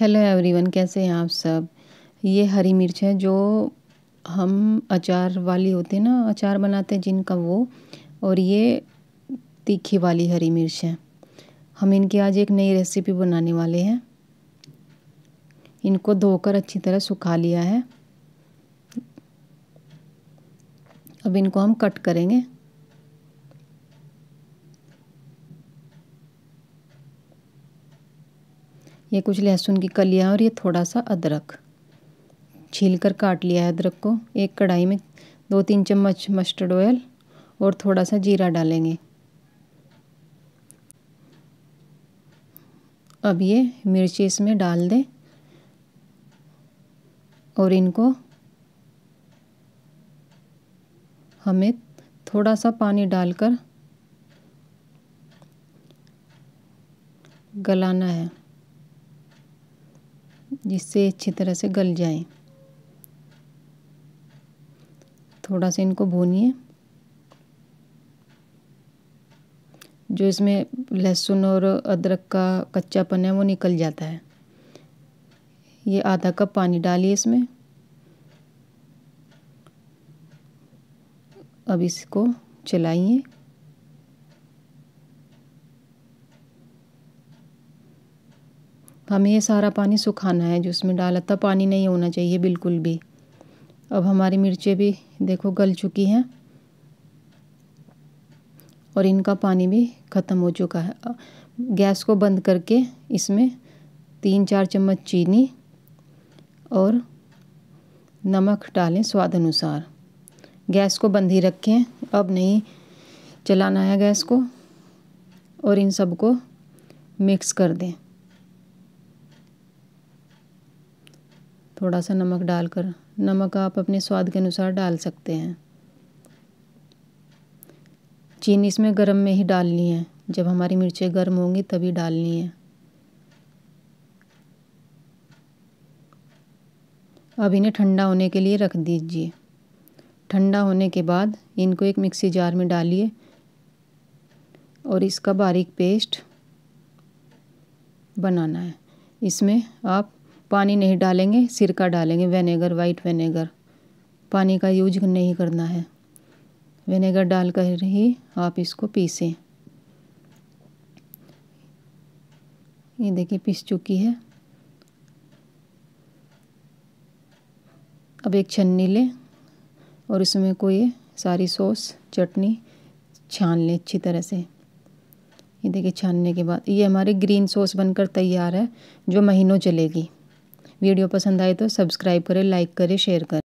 hello everyone कैसे हैं आप सब ये हरी मिर्च है जो हम अचार वाली होते हैं ना अचार बनाते हैं जिनका वो और ये तीखी वाली हरी मिर्च है हम इनकी आज एक नई रेसिपी बनाने वाले हैं इनको धोकर अच्छी तरह सुखा लिया है अब इनको हम कट करेंगे ये कुछ लहसुन की कलियाँ और ये थोड़ा सा अदरक छील कर काट लिया है अदरक को एक कढ़ाई में दो तीन चम्मच मस्टर्ड ऑयल और थोड़ा सा जीरा डालेंगे अब ये मिर्ची इसमें डाल दें और इनको हमें थोड़ा सा पानी डालकर गलाना है जिससे अच्छी तरह से गल जाए थोड़ा सा इनको भूनिए जो इसमें लहसुन और अदरक का कच्चापन है वो निकल जाता है ये आधा कप पानी डालिए इसमें अब इसको चलाइए हमें ये सारा पानी सुखाना है जो उसमें डाला था पानी नहीं होना चाहिए बिल्कुल भी अब हमारी मिर्चें भी देखो गल चुकी हैं और इनका पानी भी ख़त्म हो चुका है गैस को बंद करके इसमें तीन चार चम्मच चीनी और नमक डालें स्वाद अनुसार गैस को बंद ही रखें अब नहीं चलाना है गैस को और इन सबको मिक्स कर दें थोड़ा सा नमक डालकर नमक आप अपने स्वाद के अनुसार डाल सकते हैं चीनी इसमें गर्म में ही डालनी है जब हमारी मिर्चें गर्म होंगी तभी डालनी है अब इन्हें ठंडा होने के लिए रख दीजिए ठंडा होने के बाद इनको एक मिक्सी जार में डालिए और इसका बारीक पेस्ट बनाना है इसमें आप पानी नहीं डालेंगे सिरका डालेंगे वेनेगर वाइट वेनेगर पानी का यूज नहीं करना है विनेगर डालकर ही आप इसको पीसें ये देखिए पीस चुकी है अब एक छन्नी लें और इसमें कोई सारी सॉस चटनी छान लें अच्छी तरह से ये देखिए छानने के बाद ये हमारे ग्रीन सॉस बनकर तैयार है जो महीनों चलेगी वीडियो पसंद आए तो सब्सक्राइब करें लाइक करें शेयर करें